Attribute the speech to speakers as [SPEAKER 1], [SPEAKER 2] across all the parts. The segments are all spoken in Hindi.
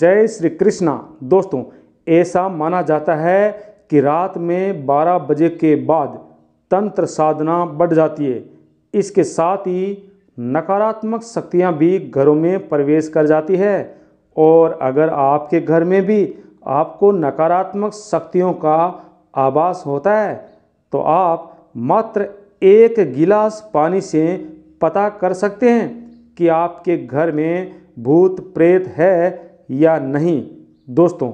[SPEAKER 1] जय श्री कृष्णा दोस्तों ऐसा माना जाता है कि रात में 12 बजे के बाद तंत्र साधना बढ़ जाती है इसके साथ ही नकारात्मक शक्तियाँ भी घरों में प्रवेश कर जाती है और अगर आपके घर में भी आपको नकारात्मक शक्तियों का आभास होता है तो आप मात्र एक गिलास पानी से पता कर सकते हैं कि आपके घर में भूत प्रेत है या नहीं दोस्तों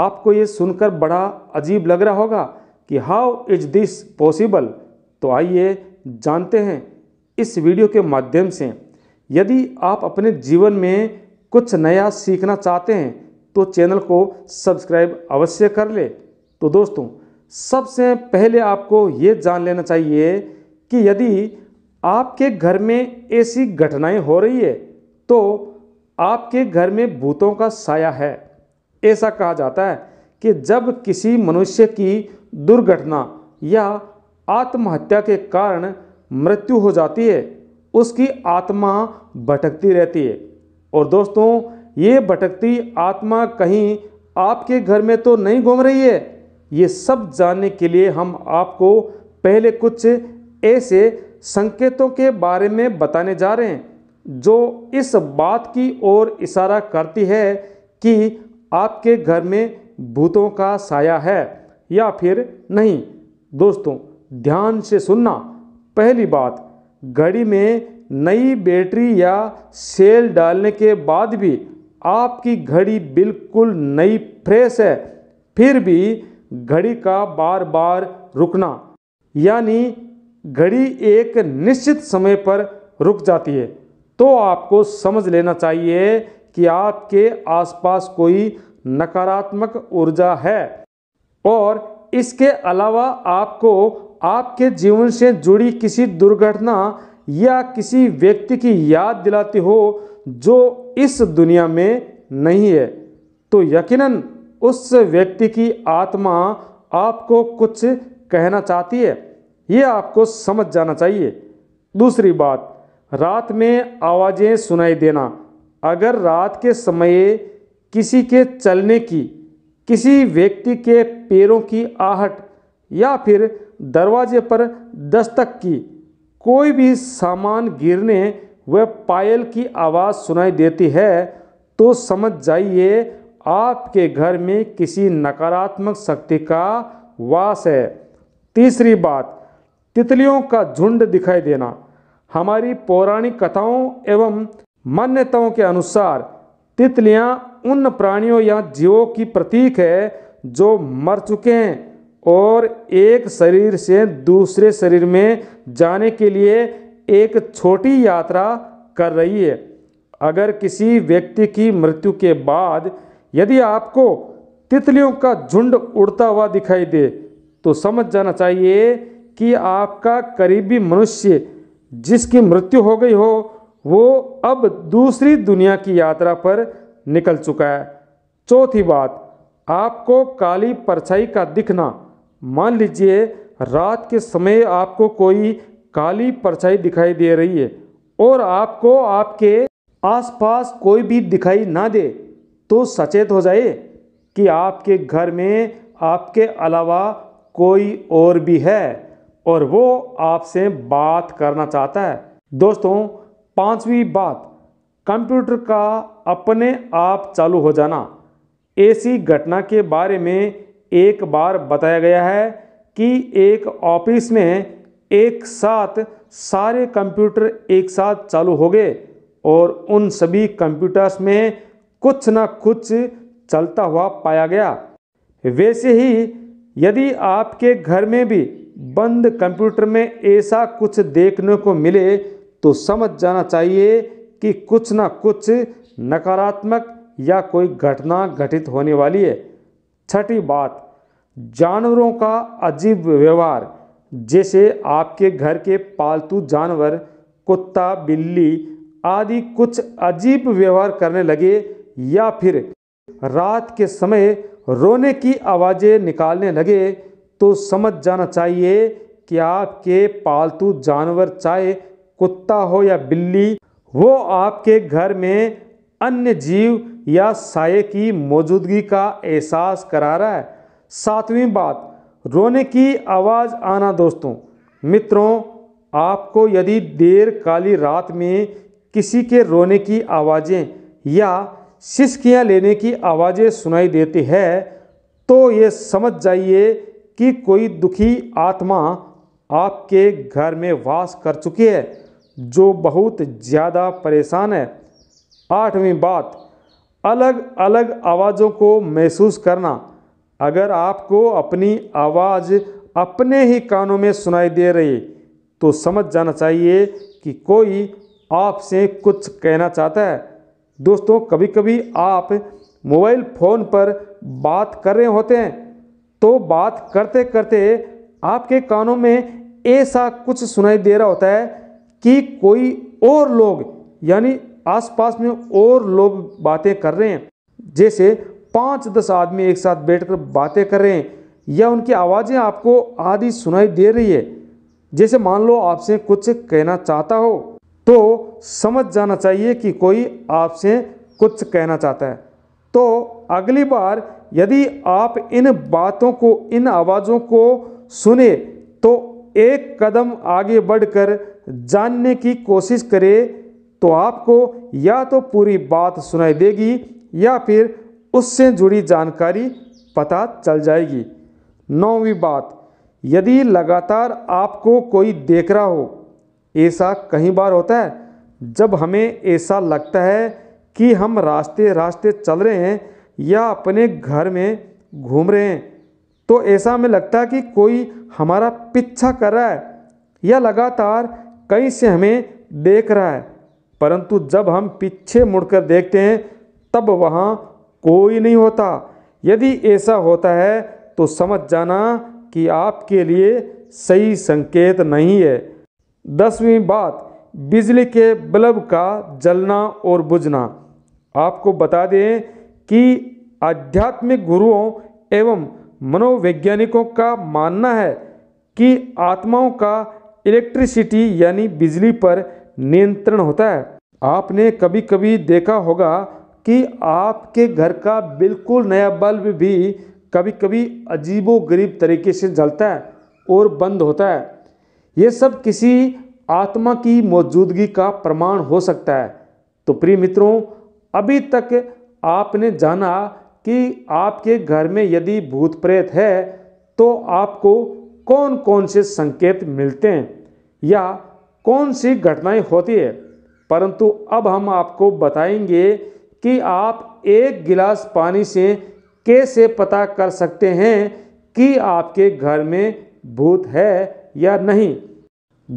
[SPEAKER 1] आपको ये सुनकर बड़ा अजीब लग रहा होगा कि हाउ इज दिस पॉसिबल तो आइए जानते हैं इस वीडियो के माध्यम से यदि आप अपने जीवन में कुछ नया सीखना चाहते हैं तो चैनल को सब्सक्राइब अवश्य कर ले तो दोस्तों सबसे पहले आपको ये जान लेना चाहिए कि यदि आपके घर में ऐसी घटनाएं हो रही है तो आपके घर में भूतों का साया है ऐसा कहा जाता है कि जब किसी मनुष्य की दुर्घटना या आत्महत्या के कारण मृत्यु हो जाती है उसकी आत्मा भटकती रहती है और दोस्तों ये भटकती आत्मा कहीं आपके घर में तो नहीं घूम रही है ये सब जानने के लिए हम आपको पहले कुछ ऐसे संकेतों के बारे में बताने जा रहे हैं जो इस बात की ओर इशारा करती है कि आपके घर में भूतों का साया है या फिर नहीं दोस्तों ध्यान से सुनना पहली बात घड़ी में नई बैटरी या सेल डालने के बाद भी आपकी घड़ी बिल्कुल नई फ्रेश है फिर भी घड़ी का बार बार रुकना यानी घड़ी एक निश्चित समय पर रुक जाती है तो आपको समझ लेना चाहिए कि आपके आसपास कोई नकारात्मक ऊर्जा है और इसके अलावा आपको आपके जीवन से जुड़ी किसी दुर्घटना या किसी व्यक्ति की याद दिलाती हो जो इस दुनिया में नहीं है तो यकीनन उस व्यक्ति की आत्मा आपको कुछ कहना चाहती है ये आपको समझ जाना चाहिए दूसरी बात रात में आवाज़ें सुनाई देना अगर रात के समय किसी के चलने की किसी व्यक्ति के पैरों की आहट या फिर दरवाजे पर दस्तक की कोई भी सामान गिरने व पायल की आवाज़ सुनाई देती है तो समझ जाइए आपके घर में किसी नकारात्मक शक्ति का वास है तीसरी बात तितलियों का झुंड दिखाई देना हमारी पौराणिक कथाओं एवं मान्यताओं के अनुसार तितलियां उन प्राणियों या जीवों की प्रतीक है जो मर चुके हैं और एक शरीर से दूसरे शरीर में जाने के लिए एक छोटी यात्रा कर रही है अगर किसी व्यक्ति की मृत्यु के बाद यदि आपको तितलियों का झुंड उड़ता हुआ दिखाई दे तो समझ जाना चाहिए कि आपका करीबी मनुष्य जिसकी मृत्यु हो गई हो वो अब दूसरी दुनिया की यात्रा पर निकल चुका है चौथी बात आपको काली परछाई का दिखना मान लीजिए रात के समय आपको कोई काली परछाई दिखाई दे रही है और आपको आपके आसपास कोई भी दिखाई ना दे तो सचेत हो जाइए कि आपके घर में आपके अलावा कोई और भी है और वो आपसे बात करना चाहता है दोस्तों पांचवी बात कंप्यूटर का अपने आप चालू हो जाना ऐसी घटना के बारे में एक बार बताया गया है कि एक ऑफिस में एक साथ सारे कंप्यूटर एक साथ चालू हो गए और उन सभी कंप्यूटर्स में कुछ ना कुछ चलता हुआ पाया गया वैसे ही यदि आपके घर में भी बंद कंप्यूटर में ऐसा कुछ देखने को मिले तो समझ जाना चाहिए कि कुछ ना कुछ नकारात्मक या कोई घटना घटित होने वाली है छठी बात जानवरों का अजीब व्यवहार जैसे आपके घर के पालतू जानवर कुत्ता बिल्ली आदि कुछ अजीब व्यवहार करने लगे या फिर रात के समय रोने की आवाज़ें निकालने लगे तो समझ जाना चाहिए कि आपके पालतू जानवर चाहे कुत्ता हो या बिल्ली वो आपके घर में अन्य जीव या साय की मौजूदगी का एहसास करा रहा है सातवीं बात रोने की आवाज़ आना दोस्तों मित्रों आपको यदि देर काली रात में किसी के रोने की आवाज़ें या सिसकियाँ लेने की आवाज़ें सुनाई देती है तो ये समझ जाइए कि कोई दुखी आत्मा आपके घर में वास कर चुकी है जो बहुत ज़्यादा परेशान है आठवीं बात अलग अलग आवाज़ों को महसूस करना अगर आपको अपनी आवाज़ अपने ही कानों में सुनाई दे रही तो समझ जाना चाहिए कि कोई आपसे कुछ कहना चाहता है दोस्तों कभी कभी आप मोबाइल फ़ोन पर बात कर रहे होते हैं तो बात करते करते आपके कानों में ऐसा कुछ सुनाई दे रहा होता है कि कोई और लोग यानी आसपास में और लोग बातें कर रहे हैं जैसे पाँच दस आदमी एक साथ बैठकर बातें कर रहे हैं या उनकी आवाज़ें आपको आधी सुनाई दे रही है जैसे मान लो आपसे कुछ कहना चाहता हो तो समझ जाना चाहिए कि कोई आपसे कुछ कहना चाहता है तो अगली बार यदि आप इन बातों को इन आवाज़ों को सुने तो एक कदम आगे बढ़कर जानने की कोशिश करें तो आपको या तो पूरी बात सुनाई देगी या फिर उससे जुड़ी जानकारी पता चल जाएगी नौवीं बात यदि लगातार आपको कोई देख रहा हो ऐसा कई बार होता है जब हमें ऐसा लगता है कि हम रास्ते रास्ते चल रहे हैं या अपने घर में घूम रहे हैं तो ऐसा हमें लगता है कि कोई हमारा पीछा कर रहा है या लगातार कहीं से हमें देख रहा है परंतु जब हम पीछे मुड़कर देखते हैं तब वहाँ कोई नहीं होता यदि ऐसा होता है तो समझ जाना कि आपके लिए सही संकेत नहीं है दसवीं बात बिजली के बल्ब का जलना और बुझना आपको बता दें कि आध्यात्मिक गुरुओं एवं मनोवैज्ञानिकों का मानना है कि आत्माओं का इलेक्ट्रिसिटी यानी बिजली पर नियंत्रण होता है आपने कभी कभी देखा होगा कि आपके घर का बिल्कुल नया बल्ब भी कभी कभी अजीबो गरीब तरीके से जलता है और बंद होता है ये सब किसी आत्मा की मौजूदगी का प्रमाण हो सकता है तो प्रिय मित्रों अभी तक आपने जाना कि आपके घर में यदि भूत प्रेत है तो आपको कौन कौन से संकेत मिलते हैं या कौन सी घटनाएं होती है परंतु अब हम आपको बताएंगे कि आप एक गिलास पानी से कैसे पता कर सकते हैं कि आपके घर में भूत है या नहीं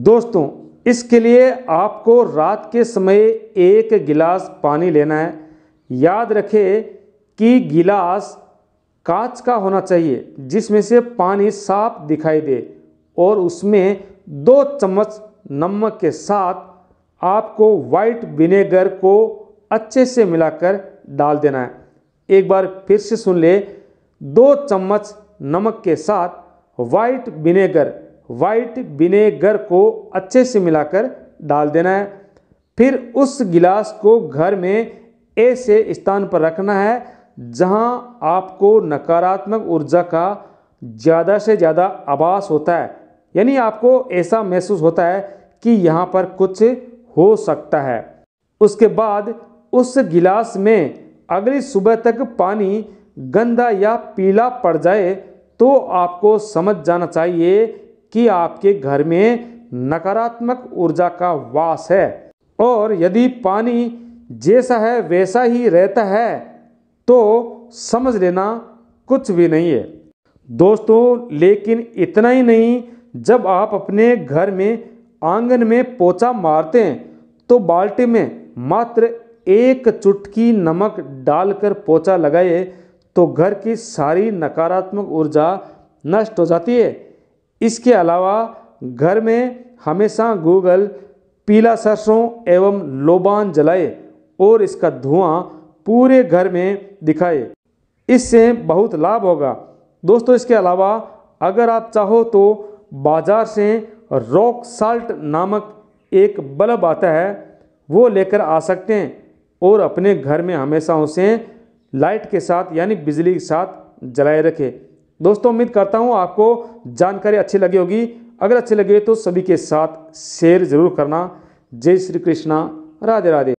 [SPEAKER 1] दोस्तों इसके लिए आपको रात के समय एक गिलास पानी लेना है याद रखें कि गिलास कांच का होना चाहिए जिसमें से पानी साफ दिखाई दे और उसमें दो चम्मच नमक के साथ आपको वाइट विनेगर को अच्छे से मिलाकर डाल देना है एक बार फिर से सुन ले दो चम्मच नमक के साथ वाइट विनेगर वाइट विनेगर को अच्छे से मिलाकर डाल देना है फिर उस गिलास को घर में ऐसे स्थान पर रखना है जहां आपको नकारात्मक ऊर्जा का ज़्यादा से ज़्यादा आभास होता है यानी आपको ऐसा महसूस होता है कि यहां पर कुछ हो सकता है उसके बाद उस गिलास में अगली सुबह तक पानी गंदा या पीला पड़ जाए तो आपको समझ जाना चाहिए कि आपके घर में नकारात्मक ऊर्जा का वास है और यदि पानी जैसा है वैसा ही रहता है तो समझ लेना कुछ भी नहीं है दोस्तों लेकिन इतना ही नहीं जब आप अपने घर में आंगन में पोचा मारते हैं तो बाल्टी में मात्र एक चुटकी नमक डालकर पोचा लगाए तो घर की सारी नकारात्मक ऊर्जा नष्ट हो जाती है इसके अलावा घर में हमेशा गूगल पीला सरसों एवं लोबान जलाए और इसका धुआं पूरे घर में दिखाए इससे बहुत लाभ होगा दोस्तों इसके अलावा अगर आप चाहो तो बाज़ार से रॉक साल्ट नामक एक बल्ब आता है वो लेकर आ सकते हैं और अपने घर में हमेशा उसे लाइट के साथ यानी बिजली के साथ जलाए रखें दोस्तों उम्मीद करता हूँ आपको जानकारी अच्छी लगी होगी अगर अच्छी लगी तो सभी के साथ शेयर ज़रूर करना जय श्री कृष्णा राधे राधे